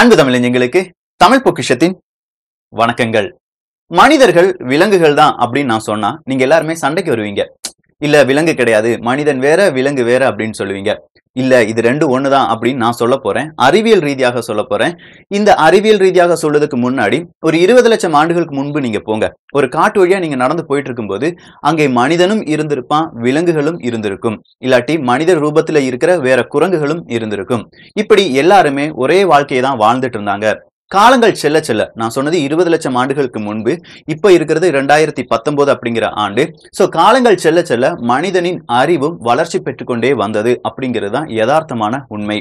அன்பு தமிழஞ்சங்களுக்கு தமிழ் பொக்கிஷத்தின் வணக்கங்கள் மனிதர்கள் விலங்குகள் தான் அப்படின்னு நான் சொன்னா நீங்க எல்லாருமே சண்டைக்கு வருவீங்க இல்ல விலங்கு கிடையாது மனிதன் வேற விலங்கு வேற அப்படின்னு சொல்லுவீங்க இல்லை இது ரெண்டு ஒன்று தான் அப்படின்னு நான் சொல்ல போகிறேன் அறிவியல் ரீதியாக சொல்ல போகிறேன் இந்த அறிவியல் ரீதியாக சொல்றதுக்கு முன்னாடி ஒரு இருபது லட்சம் ஆண்டுகளுக்கு முன்பு நீங்கள் போங்க ஒரு காட்டு வழியாக நீங்கள் நடந்து போயிட்டு இருக்கும்போது அங்கே மனிதனும் இருந்திருப்பான் விலங்குகளும் இருந்திருக்கும் இல்லாட்டி மனித ரூபத்தில் இருக்கிற வேற குரங்குகளும் இருந்திருக்கும் இப்படி எல்லாருமே ஒரே வாழ்க்கையை தான் வாழ்ந்துட்டு இருந்தாங்க காலங்கள் செல்ல செல்ல நான் சொன்னது இருபது லட்சம் ஆண்டுகளுக்கு முன்பு இப்போ இருக்கிறது ரெண்டாயிரத்தி பத்தொன்பது அப்படிங்கிற ஆண்டு ஸோ காலங்கள் செல்ல செல்ல மனிதனின் அறிவும் வளர்ச்சி பெற்றுக்கொண்டே வந்தது அப்படிங்கிறது தான் யதார்த்தமான உண்மை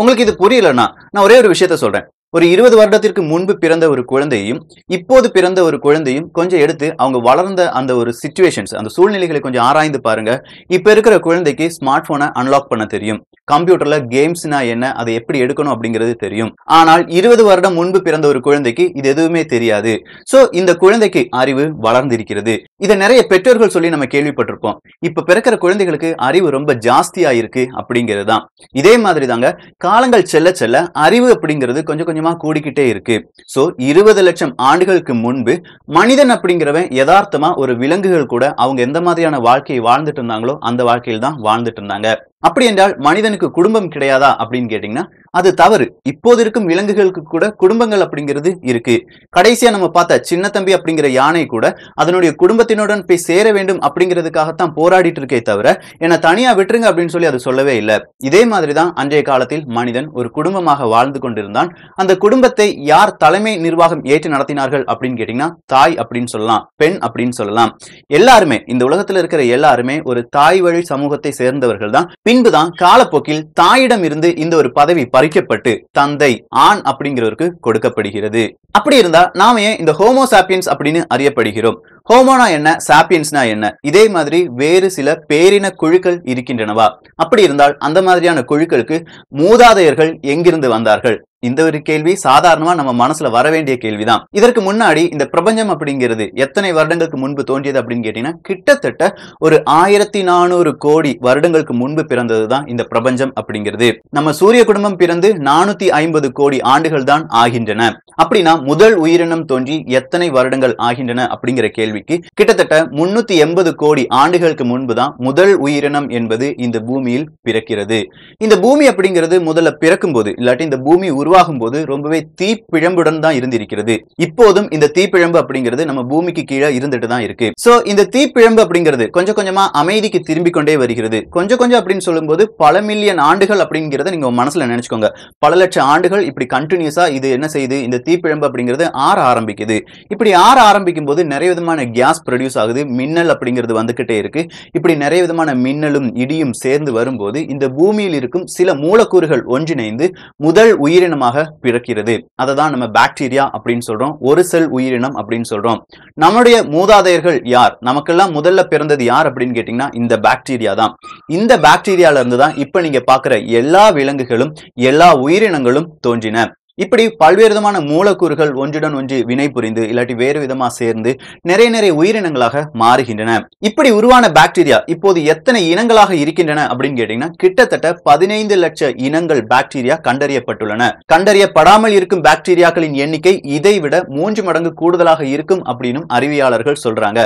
உங்களுக்கு இது புரியலன்னா நான் ஒரே ஒரு விஷயத்த சொல்றேன் ஒரு இருபது வருடத்திற்கு முன்பு பிறந்த ஒரு குழந்தையும் இப்போது பிறந்த ஒரு குழந்தையும் கொஞ்சம் எடுத்து அவங்க வளர்ந்த அந்த ஒரு சுச்சுவேஷன்ஸ் அந்த சூழ்நிலைகளை கொஞ்சம் ஆராய்ந்து பாருங்க இப்போ இருக்கிற குழந்தைக்கு ஸ்மார்ட் போனை அன்லாக் பண்ண தெரியும் கம்ப்யூட்டர்ல கேம்ஸ்னா என்ன அதை எப்படி எடுக்கணும் அப்படிங்கிறது தெரியும் ஆனால் இருபது வருடம் முன்பு பிறந்த ஒரு குழந்தைக்கு இது எதுவுமே தெரியாது சோ இந்த குழந்தைக்கு அறிவு வளர்ந்திருக்கிறது இதை நிறைய பெற்றோர்கள் சொல்லி நம்ம கேள்விப்பட்டிருப்போம் இப்ப பிறக்கிற குழந்தைகளுக்கு அறிவு ரொம்ப ஜாஸ்தியா இருக்கு அப்படிங்கிறது தான் இதே மாதிரி தாங்க காலங்கள் செல்ல செல்ல அறிவு அப்படிங்கிறது கொஞ்சம் கொஞ்சம் வேகமா கூடிக்கிட்டே இருக்கு சோ இருபது லட்சம் ஆண்டுகளுக்கு முன்பு மனிதன் அப்படிங்கிறவன் யதார்த்தமா ஒரு விலங்குகள் கூட அவங்க எந்த மாதிரியான வாழ்க்கையை வாழ்ந்துட்டு இருந்தாங்களோ அந்த வாழ்க்கையில் தான் வாழ்ந்துட்டு இருந்தாங்க அப்படி என்றால் மனிதனுக்கு குடும்பம் கிடையாதா அப்படின்னு கேட்டீங்கன்னா அது தவறு இப்போது இருக்கும் விலங்குகளுக்கு கூட குடும்பங்கள் அப்படிங்கிறது இருக்கு கடைசியா நம்ம பார்த்த சின்ன தம்பி அப்படிங்கிற யானை கூட அதனுடைய குடும்பத்தினுடன் போய் சேர வேண்டும் அப்படிங்கிறதுக்காகத்தான் போராடிட்டு இருக்கே தவிர என்ன தனியா விட்டுருங்க அப்படின்னு சொல்லி அது சொல்லவே இல்லை இதே மாதிரிதான் அன்றைய காலத்தில் மனிதன் ஒரு குடும்பமாக வாழ்ந்து கொண்டிருந்தான் அந்த குடும்பத்தை யார் தலைமை நிர்வாகம் ஏற்றி நடத்தினார்கள் அப்படின்னு கேட்டீங்கன்னா தாய் அப்படின்னு சொல்லலாம் பெண் அப்படின்னு சொல்லலாம் எல்லாருமே இந்த உலகத்துல இருக்கிற எல்லாருமே ஒரு தாய் வழி சமூகத்தை சேர்ந்தவர்கள் தான் பின்புதான் காலப்போக்கில் தாயிடம் இருந்து இந்த ஒரு பதவி பறிக்கப்பட்டு தந்தை ஆண் அப்படிங்கிறவருக்கு கொடுக்கப்படுகிறது அப்படி இருந்தா நாம ஏன் இந்த ஹோமோசாப்பியன்ஸ் அப்படின்னு அறியப்படுகிறோம் ஹோமோனா என்ன சாப்பியன்ஸ்னா என்ன இதே மாதிரி வேறு சில பேரின குழுக்கள் இருக்கின்றனவா அப்படி இருந்தால் அந்த மாதிரியான குழுக்களுக்கு மூதாதையர்கள் எங்கிருந்து வந்தார்கள் இந்த ஒரு கேள்வி சாதாரணமா நம்ம மனசுல வர வேண்டிய கேள்விதான் இதற்கு முன்னாடி இந்த பிரபஞ்சம் அப்படிங்கிறது எத்தனை வருடங்களுக்கு முன்பு தோன்றியது அப்படின்னு கேட்டீங்கன்னா கிட்டத்தட்ட ஒரு ஆயிரத்தி நானூறு கோடி வருடங்களுக்கு முன்பு பிறந்ததுதான் இந்த பிரபஞ்சம் அப்படிங்கிறது நம்ம சூரிய குடும்பம் பிறந்து நானூத்தி ஐம்பது கோடி ஆண்டுகள் தான் ஆகின்றன அப்படின்னா முதல் உயிரினம் தோன்றி எத்தனை வருடங்கள் ஆகின்றன அப்படிங்கிற கேள்வி கேள்விக்கு கிட்டத்தட்ட முன்னூத்தி எண்பது கோடி ஆண்டுகளுக்கு முன்புதான் முதல் உயிரினம் என்பது இந்த பூமியில் பிறக்கிறது இந்த பூமி அப்படிங்கிறது முதல்ல பிறக்கும் போது இல்லாட்டி இந்த பூமி உருவாகும் போது ரொம்பவே தீப்பிழம்புடன் தான் இருந்திருக்கிறது இப்போதும் இந்த தீப்பிழம்பு அப்படிங்கிறது நம்ம பூமிக்கு கீழே இருந்துட்டு தான் இருக்கு சோ இந்த தீப்பிழம்பு அப்படிங்கிறது கொஞ்சம் கொஞ்சமா அமைதிக்கு திரும்பிக் கொண்டே வருகிறது கொஞ்சம் கொஞ்சம் அப்படின்னு சொல்லும்போது பல மில்லியன் ஆண்டுகள் அப்படிங்கிறத நீங்க மனசுல நினைச்சுக்கோங்க பல லட்சம் ஆண்டுகள் இப்படி கண்டினியூஸா இது என்ன செய்யுது இந்த தீப்பிழம்பு அப்படிங்கிறது ஆற ஆரம்பிக்குது இப்படி ஆற ஆரம்பிக்கும் போது நிறைய விதமான கேஸ் ப்ரொடியூஸ் ஆகுது மின்னல் அப்படிங்கிறது வந்துக்கிட்டே இருக்கு இப்படி நிறைய விதமான மின்னலும் இடியும் சேர்ந்து வரும்போது இந்த பூமியில் இருக்கும் சில மூலக்கூறுகள் ஒன்றிணைந்து முதல் உயிரினமாக பிறக்கிறது அதை தான் நம்ம பாக்டீரியா அப்படின்னு சொல்றோம் ஒரு செல் உயிரினம் அப்படின்னு சொல்றோம் நம்முடைய மூதாதையர்கள் யார் நமக்கெல்லாம் முதல்ல பிறந்தது யார் அப்படின்னு கேட்டீங்கன்னா இந்த பாக்டீரியா தான் இந்த பாக்டீரியால இருந்து தான் இப்ப நீங்க பாக்குற எல்லா விலங்குகளும் எல்லா உயிரினங்களும் தோன்றின இப்படி பல்வேறு விதமான மூலக்கூறுகள் ஒன்றுடன் ஒன்று வினை புரிந்து இல்லாட்டி வேறு விதமா சேர்ந்து நிறைய நிறைய உயிரினங்களாக மாறுகின்றன இப்படி உருவான பாக்டீரியா இப்போது எத்தனை இனங்களாக இருக்கின்றன அப்படின்னு கேட்டீங்கன்னா கிட்டத்தட்ட பதினைந்து லட்ச இனங்கள் பாக்டீரியா கண்டறியப்பட்டுள்ளன கண்டறியப்படாமல் இருக்கும் பாக்டீரியாக்களின் எண்ணிக்கை இதைவிட மூன்று மடங்கு கூடுதலாக இருக்கும் அப்படின்னு அறிவியாளர்கள் சொல்றாங்க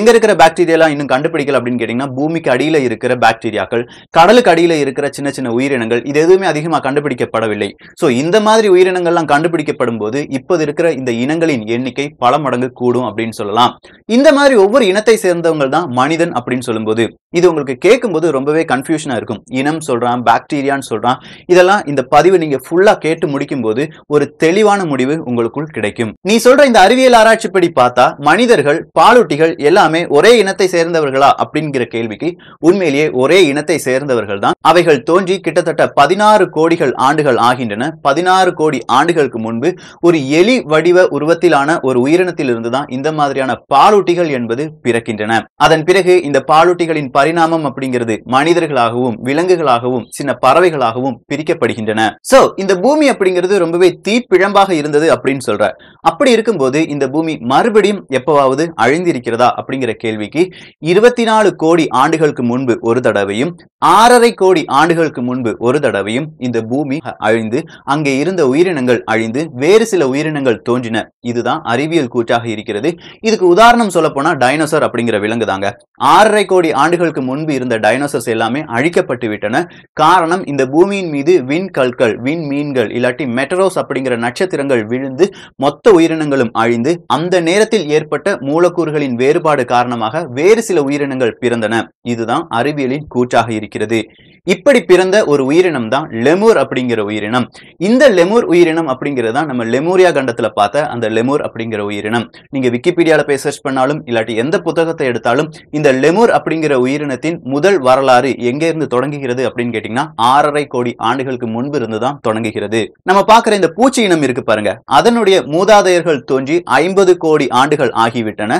எங்க இருக்கிற பாக்டீரியா இன்னும் கண்டுபிடிக்கல அப்படின்னு கேட்டீங்கன்னா பூமிக்கு அடியில இருக்கிற பாக்டீரியாக்கள் கடலுக்கு அடியில இருக்கிற சின்ன சின்ன உயிரினங்கள் இது எதுவுமே அதிகமாக கண்டுபிடிக்கப்படவில்லை சோ இந்த மாதிரி உயிரின இனங்கள்லாம் கண்டுபிடிக்கப்படும் போது இப்போது இருக்கிற இந்த இனங்களின் எண்ணிக்கை பல மடங்கு கூடும் அப்படின்னு சொல்லலாம் இந்த மாதிரி ஒவ்வொரு இனத்தை சேர்ந்தவங்க தான் மனிதன் அப்படின்னு சொல்லும்போது இது உங்களுக்கு கேட்கும்போது ரொம்பவே கன்ஃபியூஷனாக இருக்கும் இனம் சொல்கிறான் பாக்டீரியான்னு சொல்கிறான் இதெல்லாம் இந்த பதிவு நீங்கள் ஃபுல்லாக கேட்டு முடிக்கும் ஒரு தெளிவான முடிவு உங்களுக்குள் கிடைக்கும் நீ சொல்ற இந்த அறிவியல் ஆராய்ச்சிப்படி பார்த்தா மனிதர்கள் பாலூட்டிகள் எல்லாமே ஒரே இனத்தை சேர்ந்தவர்களா அப்படிங்கிற கேள்விக்கு உண்மையிலேயே ஒரே இனத்தை சேர்ந்தவர்கள் தான் அவைகள் தோன்றி கிட்டத்தட்ட பதினாறு கோடிகள் ஆண்டுகள் ஆகின்றன பதினாறு கோடி ஆண்டுகளுக்கு முன்பு ஒரு எலி வடிவ உருவத்திலான ஒரு உயிரினத்தில் இருந்துதான் இந்த மாதிரியான பாலூட்டிகள் என்பது பிறக்கின்றன அதன் பிறகு இந்த பாலூட்டிகளின் பரிணாமம் அப்படிங்கிறது மனிதர்களாகவும் விலங்குகளாகவும் சின்ன பறவைகளாகவும் பிரிக்கப்படுகின்றன சோ இந்த பூமி அப்படிங்கிறது ரொம்பவே தீப்பிழம்பாக இருந்தது அப்படின்னு சொல்ற அப்படி இருக்கும்போது இந்த பூமி மறுபடியும் எப்பவாவது அழிந்திருக்கிறதா அப்படிங்கிற கேள்விக்கு இருபத்தி நாலு கோடி ஆண்டுகளுக்கு முன்பு ஒரு தடவையும் ஆறரை கோடி ஆண்டுகளுக்கு முன்பு ஒரு தடவையும் இந்த பூமி அழிந்து அங்கே இருந்த உயிரின உயிரினங்கள் அழிந்து வேறு சில உயிரினங்கள் தோன்றின இதுதான் அறிவியல் கூற்றாக இருக்கிறது இதுக்கு உதாரணம் சொல்ல போனா டைனோசர் அப்படிங்கிற விலங்கு தாங்க ஆறரை கோடி ஆண்டுகளுக்கு முன்பு இருந்த டைனோசர்ஸ் எல்லாமே அழிக்கப்பட்டு விட்டன காரணம் இந்த பூமியின் மீது விண் கற்கள் விண் மீன்கள் இல்லாட்டி மெட்டரோஸ் அப்படிங்கிற நட்சத்திரங்கள் விழுந்து மொத்த உயிரினங்களும் அழிந்து அந்த நேரத்தில் ஏற்பட்ட மூலக்கூறுகளின் வேறுபாடு காரணமாக வேறு சில உயிரினங்கள் பிறந்தன இதுதான் அறிவியலின் கூற்றாக இருக்கிறது இப்படி பிறந்த ஒரு உயிரினம் தான் லெமூர் அப்படிங்கிற உயிரினம் இந்த லெமூர் உயிரினம் உயிரினம் அப்படிங்கிறது நம்ம லெமோரியா கண்டத்தில் பார்த்த அந்த லெமூர் அப்படிங்கிற உயிரினம் நீங்கள் விக்கிபீடியாவில் போய் சர்ச் பண்ணாலும் இல்லாட்டி எந்த புத்தகத்தை எடுத்தாலும் இந்த லெமூர் அப்படிங்கிற உயிரினத்தின் முதல் வரலாறு எங்கே இருந்து தொடங்குகிறது அப்படின்னு கேட்டிங்கன்னா ஆறரை கோடி ஆண்டுகளுக்கு முன்பு இருந்து தான் தொடங்குகிறது நம்ம பார்க்குற இந்த பூச்சி இனம் இருக்கு பாருங்க அதனுடைய மூதாதையர்கள் தோன்றி ஐம்பது கோடி ஆண்டுகள் ஆகிவிட்டன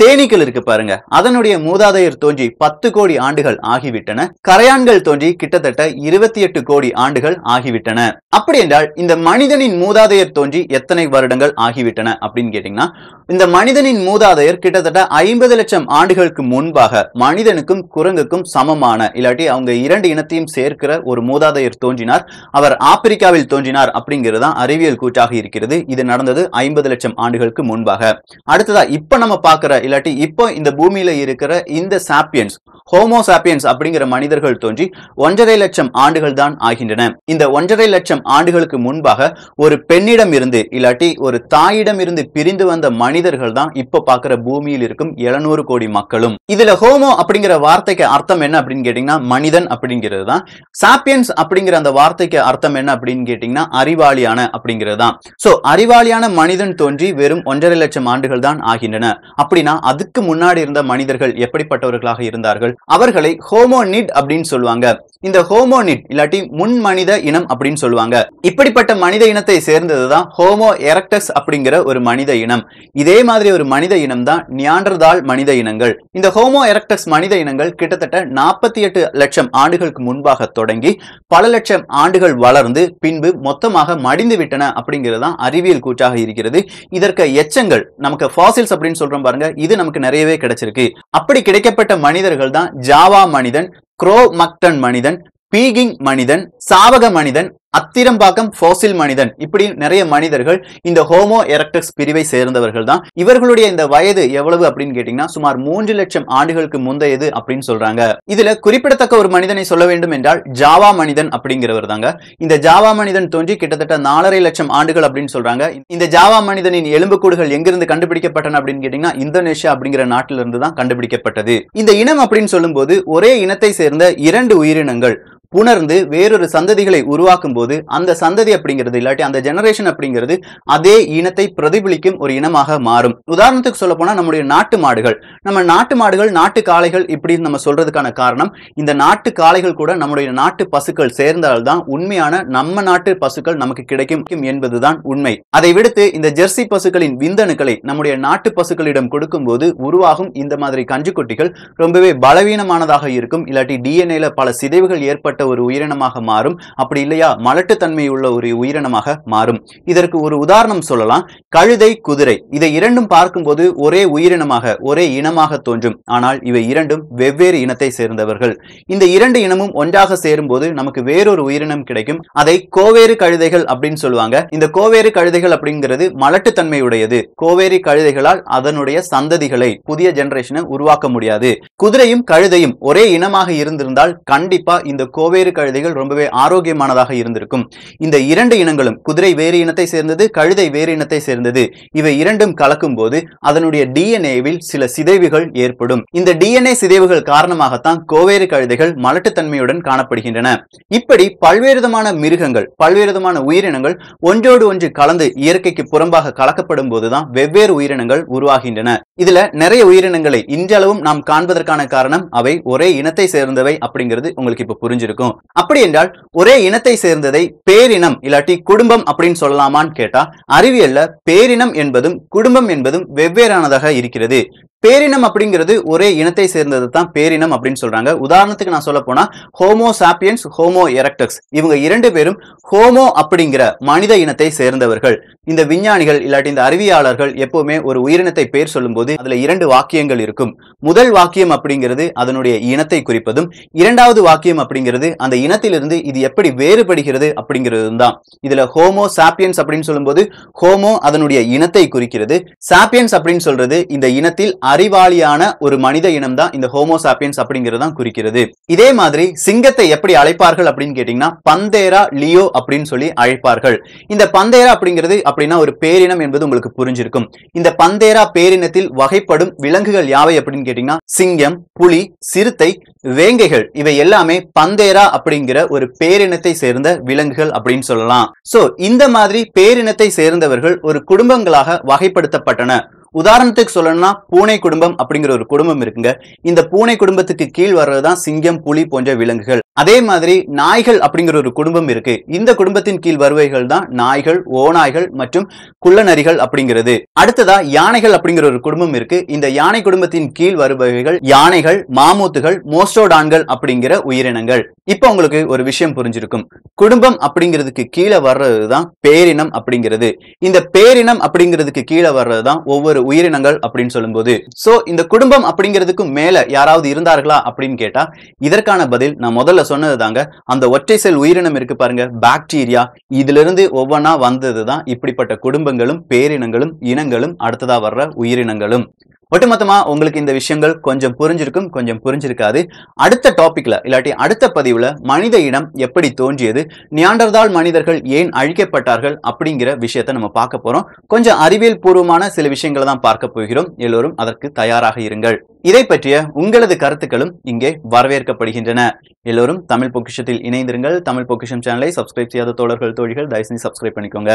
தேனீக்கள் இருக்கு பாருங்க அதனுடைய மூதாதையர் தோன்றி பத்து கோடி ஆண்டுகள் ஆகிவிட்டன கரையான்கள் தோன்றி கிட்டத்தட்ட இருபத்தி எட்டு கோடி ஆண்டுகள் ஆகிவிட்டன அப்படி என்றால் இந்த மனிதனின் மூதாதையர் தோன்றி எத்தனை வருடங்கள் ஆகிவிட்டன அப்படின்னு கேட்டீங்கன்னா இந்த மனிதனின் மூதாதையர் கிட்டத்தட்ட ஐம்பது லட்சம் ஆண்டுகளுக்கு முன்பாக மனிதனுக்கும் குரங்குக்கும் சமமான இல்லாட்டி அவங்க இரண்டு இனத்தையும் சேர்க்கிற ஒரு மூதாதையர் தோன்றினார் அவர் ஆப்பிரிக்காவில் தோன்றினார் அப்படிங்கிறது தான் அறிவியல் கூற்றாக இருக்கிறது இது நடந்தது ஐம்பது லட்சம் ஆண்டுகளுக்கு முன்பாக அடுத்ததா இப்ப நம்ம பாக்குற இல்லாட்டி இப்போ இந்த பூமியில இருக்கிற இந்த சாப்பியன்ஸ் ஹோமோ சாப்பியன்ஸ் அப்படிங்கிற மனிதர்கள் தோன்றி ஒன்றரை லட்சம் ஆண்டுகள் தான் ஆகின்றன இந்த ஒன்றரை லட்சம் ஆண்டுகளுக்கு முன்பாக ஒரு பெண்ணிடம் இருந்து இல்லாட்டி ஒரு தாயிடம் இருந்து பிரிந்து வந்த மனிதர்கள் தான் இப்ப பாக்குற பூமியில் இருக்கும் எழுநூறு கோடி மக்களும் இதுல ஹோமோ அப்படிங்கிற வார்த்தைக்கு அர்த்தம் என்ன அப்படின்னு கேட்டீங்கன்னா மனிதன் அப்படிங்கிறது தான் சாப்பியன்ஸ் அப்படிங்கிற அந்த வார்த்தைக்கு அர்த்தம் என்ன அப்படின்னு கேட்டீங்கன்னா அறிவாளியான அப்படிங்கிறது தான் சோ அறிவாளியான மனிதன் தோன்றி வெறும் ஒன்றரை லட்சம் ஆண்டுகள் தான் ஆகின்றன அப்படின்னா அதுக்கு முன்னாடி இருந்த மனிதர்கள் எப்படிப்பட்டவர்களாக இருந்தார்கள் அவர்களை ஹோமோனிட் அப்படின்னு சொல்லுவாங்க இந்த ஹோமோனிட் இல்லாட்டி முன் மனித இனம் அப்படின்னு சொல்லுவாங்க இப்படிப்பட்ட மனித இனத்தை சேர்ந்ததுதான் ஹோமோ எரக்டஸ் அப்படிங்கிற ஒரு மனித இனம் இதே மாதிரி ஒரு மனித இனம் தான் நியாண்டர்தால் மனித இனங்கள் இந்த ஹோமோ எரக்டஸ் மனித இனங்கள் கிட்டத்தட்ட நாற்பத்தி எட்டு லட்சம் ஆண்டுகளுக்கு முன்பாக தொடங்கி பல லட்சம் ஆண்டுகள் வளர்ந்து பின்பு மொத்தமாக மடிந்து விட்டன அப்படிங்கிறது தான் அறிவியல் கூற்றாக இருக்கிறது இதற்கு எச்சங்கள் நமக்கு ஃபாசில்ஸ் அப்படின்னு சொல்றோம் பாருங்க இது நமக்கு நிறையவே கிடைச்சிருக்கு அப்படி கிடைக்கப்பட்ட மனிதர்கள் தான் ஜாவா மனிதன் குரோ மக்டன் மனிதன் பீகிங் மனிதன் சாவக மனிதன் அத்திரம்பாக்கம் போசில் மனிதன் இப்படி நிறைய மனிதர்கள் இந்த ஹோமோ எரக்டக்ஸ் பிரிவை சேர்ந்தவர்கள் தான் இவர்களுடைய இந்த வயது எவ்வளவு அப்படின்னு கேட்டீங்கன்னா சுமார் மூன்று லட்சம் ஆண்டுகளுக்கு முந்தையது அப்படின்னு சொல்றாங்க இதுல குறிப்பிடத்தக்க ஒரு மனிதனை சொல்ல வேண்டும் என்றால் ஜாவா மனிதன் அப்படிங்கிறவர் தாங்க இந்த ஜாவா மனிதன் தோன்றி கிட்டத்தட்ட நாலரை லட்சம் ஆண்டுகள் அப்படின்னு சொல்றாங்க இந்த ஜாவா மனிதனின் எலும்புக்கூடுகள் எங்கிருந்து கண்டுபிடிக்கப்பட்டன அப்படின்னு கேட்டீங்கன்னா இந்தோனேஷியா அப்படிங்கிற நாட்டிலிருந்து தான் கண்டுபிடிக்கப்பட்டது இந்த இனம் அப்படின்னு சொல்லும்போது ஒரே இனத்தை சேர்ந்த இரண்டு உயிரினங்கள் புணர்ந்து வேறொரு சந்ததிகளை உருவாக்கும் போது அந்த சந்ததி அப்படிங்கிறது இல்லாட்டி அந்த ஜெனரேஷன் அப்படிங்கிறது அதே இனத்தை பிரதிபலிக்கும் ஒரு இனமாக மாறும் உதாரணத்துக்கு சொல்ல போனா நம்முடைய நாட்டு மாடுகள் நம்ம நாட்டு மாடுகள் நாட்டு காளைகள் இப்படின்னு நம்ம சொல்றதுக்கான காரணம் இந்த நாட்டு காளைகள் கூட நம்முடைய நாட்டு பசுக்கள் சேர்ந்தால்தான் உண்மையான நம்ம நாட்டு பசுக்கள் நமக்கு கிடைக்கும் என்பதுதான் உண்மை அதை விடுத்து இந்த ஜெர்சி பசுக்களின் விந்தணுக்களை நம்முடைய நாட்டு பசுக்களிடம் கொடுக்கும் போது உருவாகும் இந்த மாதிரி கஞ்சுக்குட்டிகள் ரொம்பவே பலவீனமானதாக இருக்கும் இல்லாட்டி டிஎன்ஏல பல சிதைவுகள் ஏற்பட்ட மாறுபட்ட ஒரு உயிரினமாக மாறும் அப்படி இல்லையா மலட்டுத்தன்மை உள்ள ஒரு உயிரினமாக மாறும் இதற்கு ஒரு உதாரணம் சொல்லலாம் கழுதை குதிரை இதை இரண்டும் பார்க்கும்போது ஒரே உயிரினமாக ஒரே இனமாக தோன்றும் ஆனால் இவை இரண்டும் வெவ்வேறு இனத்தை சேர்ந்தவர்கள் இந்த இரண்டு இனமும் ஒன்றாக சேரும் போது நமக்கு வேறொரு உயிரினம் கிடைக்கும் அதை கோவேறு கழுதைகள் அப்படின்னு சொல்லுவாங்க இந்த கோவேறு கழுதைகள் அப்படிங்கிறது மலட்டுத்தன்மை உடையது கோவேரி கழுதைகளால் அதனுடைய சந்ததிகளை புதிய ஜெனரேஷனை உருவாக்க முடியாது குதிரையும் கழுதையும் ஒரே இனமாக இருந்திருந்தால் கண்டிப்பா இந்த கோவை கோவேறு கழுதைகள் ரொம்பவே ஆரோக்கியமானதாக இருந்திருக்கும் இந்த இரண்டு இனங்களும் குதிரை வேறு இனத்தை சேர்ந்தது கழுதை வேறு இனத்தை சேர்ந்தது இவை இரண்டும் கலக்கும் போது அதனுடைய டிஎன்ஏவில் சில சிதைவுகள் ஏற்படும் இந்த டிஎன்ஏ சிதைவுகள் காரணமாகத்தான் கோவேறு கழுதைகள் மலட்டுத்தன்மையுடன் காணப்படுகின்றன இப்படி பல்வேறு விதமான மிருகங்கள் பல்வேறு விதமான உயிரினங்கள் ஒன்றோடு ஒன்று கலந்து இயற்கைக்கு புறம்பாக கலக்கப்படும் போதுதான் வெவ்வேறு உயிரினங்கள் உருவாகின்றன இதுல நிறைய உயிரினங்களை இன்றளவும் நாம் காண்பதற்கான காரணம் அவை ஒரே இனத்தை சேர்ந்தவை அப்படிங்கிறது உங்களுக்கு இப்ப புரிஞ்சிருக்கும் அப்படி என்றால் ஒரே இனத்தை சேர்ந்ததை பேரினம் இல்லாட்டி குடும்பம் அப்படின்னு சொல்லலாமான்னு கேட்டா அறிவியல்ல பேரினம் என்பதும் குடும்பம் என்பதும் வெவ்வேறானதாக இருக்கிறது பேரினம் அப்படிங்கிறது ஒரே இனத்தை சேர்ந்தது தான் பேரினம் அப்படின்னு சொல்றாங்க உதாரணத்துக்கு நான் சொல்ல போனா ஹோமோ சாப்பியன்ஸ் ஹோமோ எரக்டக்ஸ் இவங்க இரண்டு பேரும் ஹோமோ அப்படிங்கிற மனித இனத்தை சேர்ந்தவர்கள் இந்த விஞ்ஞானிகள் இல்லாட்டி இந்த அறிவியாளர்கள் எப்பவுமே ஒரு உயிரினத்தை பேர் சொல்லும்போது அதுல இரண்டு வாக்கியங்கள் இருக்கும் முதல் வாக்கியம் அப்படிங்கிறது அதனுடைய இனத்தை குறிப்பதும் இரண்டாவது வாக்கியம் அப்படிங்கிறது அந்த இனத்திலிருந்து இது எப்படி வேறுபடுகிறது அப்படிங்கிறது தான் இதுல ஹோமோ சாப்பியன்ஸ் அப்படின்னு சொல்லும்போது ஹோமோ அதனுடைய இனத்தை குறிக்கிறது சாப்பியன்ஸ் அப்படின்னு சொல்றது இந்த இனத்தில் அறிவாளியான ஒரு மனித இனம் தான் இந்த ஹோமோசாப்பியன்ஸ் அப்படிங்கிறது தான் குறிக்கிறது இதே மாதிரி சிங்கத்தை எப்படி அழைப்பார்கள் அப்படின்னு கேட்டீங்கன்னா பந்தேரா லியோ அப்படின்னு சொல்லி அழைப்பார்கள் இந்த பந்தேரா அப்படிங்கிறது அப்படின்னா ஒரு பேரினம் என்பது உங்களுக்கு புரிஞ்சிருக்கும் இந்த பந்தேரா பேரினத்தில் வகைப்படும் விலங்குகள் யாவை அப்படின்னு கேட்டீங்கன்னா சிங்கம் புலி சிறுத்தை வேங்கைகள் இவை எல்லாமே பந்தேரா அப்படிங்கிற ஒரு பேரினத்தை சேர்ந்த விலங்குகள் அப்படின்னு சொல்லலாம் சோ இந்த மாதிரி பேரினத்தை சேர்ந்தவர்கள் ஒரு குடும்பங்களாக வகைப்படுத்தப்பட்டன உதாரணத்துக்கு சொல்லணும்னா பூனை குடும்பம் அப்படிங்கிற ஒரு குடும்பம் இருக்குங்க இந்த பூனை குடும்பத்துக்கு கீழ் வர்றதுதான் சிங்கம் புலி போன்ற விலங்குகள் அதே மாதிரி நாய்கள் அப்படிங்கிற ஒரு குடும்பம் இருக்கு இந்த குடும்பத்தின் கீழ் வருவைகள் தான் நாய்கள் ஓநாய்கள் மற்றும் குள்ளநரிகள் அப்படிங்கிறது அடுத்ததா யானைகள் அப்படிங்கிற ஒரு குடும்பம் இருக்கு இந்த யானை குடும்பத்தின் கீழ் வருபவைகள் யானைகள் மாமூத்துகள் மோஸ்டோடான்கள் அப்படிங்கிற உயிரினங்கள் இப்ப உங்களுக்கு ஒரு விஷயம் புரிஞ்சிருக்கும் குடும்பம் அப்படிங்கிறதுக்கு கீழே வர்றதுதான் பேரினம் அப்படிங்கிறது இந்த பேரினம் அப்படிங்கிறதுக்கு கீழே வர்றதுதான் ஒவ்வொரு ஒரு உயிரினங்கள் அப்படின்னு சொல்லும்போது ஸோ இந்த குடும்பம் அப்படிங்கிறதுக்கு மேல யாராவது இருந்தார்களா அப்படின்னு கேட்டா இதற்கான பதில் நான் முதல்ல சொன்னது தாங்க அந்த ஒற்றை செல் உயிரினம் இருக்கு பாருங்க பாக்டீரியா இதுல இருந்து ஒவ்வொன்னா வந்தது தான் இப்படிப்பட்ட குடும்பங்களும் பேரினங்களும் இனங்களும் அடுத்ததா வர்ற உயிரினங்களும் ஒட்டுமொத்தமா உங்களுக்கு இந்த விஷயங்கள் கொஞ்சம் புரிஞ்சிருக்கும் கொஞ்சம் புரிஞ்சிருக்காது அடுத்த டாபிக்ல இல்லாட்டி அடுத்த பதிவுல மனித இடம் எப்படி தோன்றியது நியாண்டர்தால் மனிதர்கள் ஏன் அழிக்கப்பட்டார்கள் அப்படிங்கிற விஷயத்தை நம்ம பார்க்க போறோம் கொஞ்சம் அறிவியல் பூர்வமான சில விஷயங்களை தான் பார்க்க போகிறோம் எல்லோரும் அதற்கு தயாராக இருங்கள் இதை பற்றிய உங்களது கருத்துக்களும் இங்கே வரவேற்கப்படுகின்றன எல்லோரும் தமிழ் பொக்கிஷத்தில் இணைந்திருங்கள் தமிழ் பொக்கிஷம் சேனலை சப்ஸ்கிரைப் செய்யாத தோழர்கள் தோழிகள் தயவுசெய்து சப்ஸ்கிரைப் பண்ணிக்கோங்க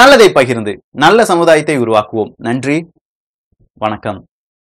நல்லதை பகிர்ந்து நல்ல சமுதாயத்தை உருவாக்குவோம் நன்றி வணக்கம்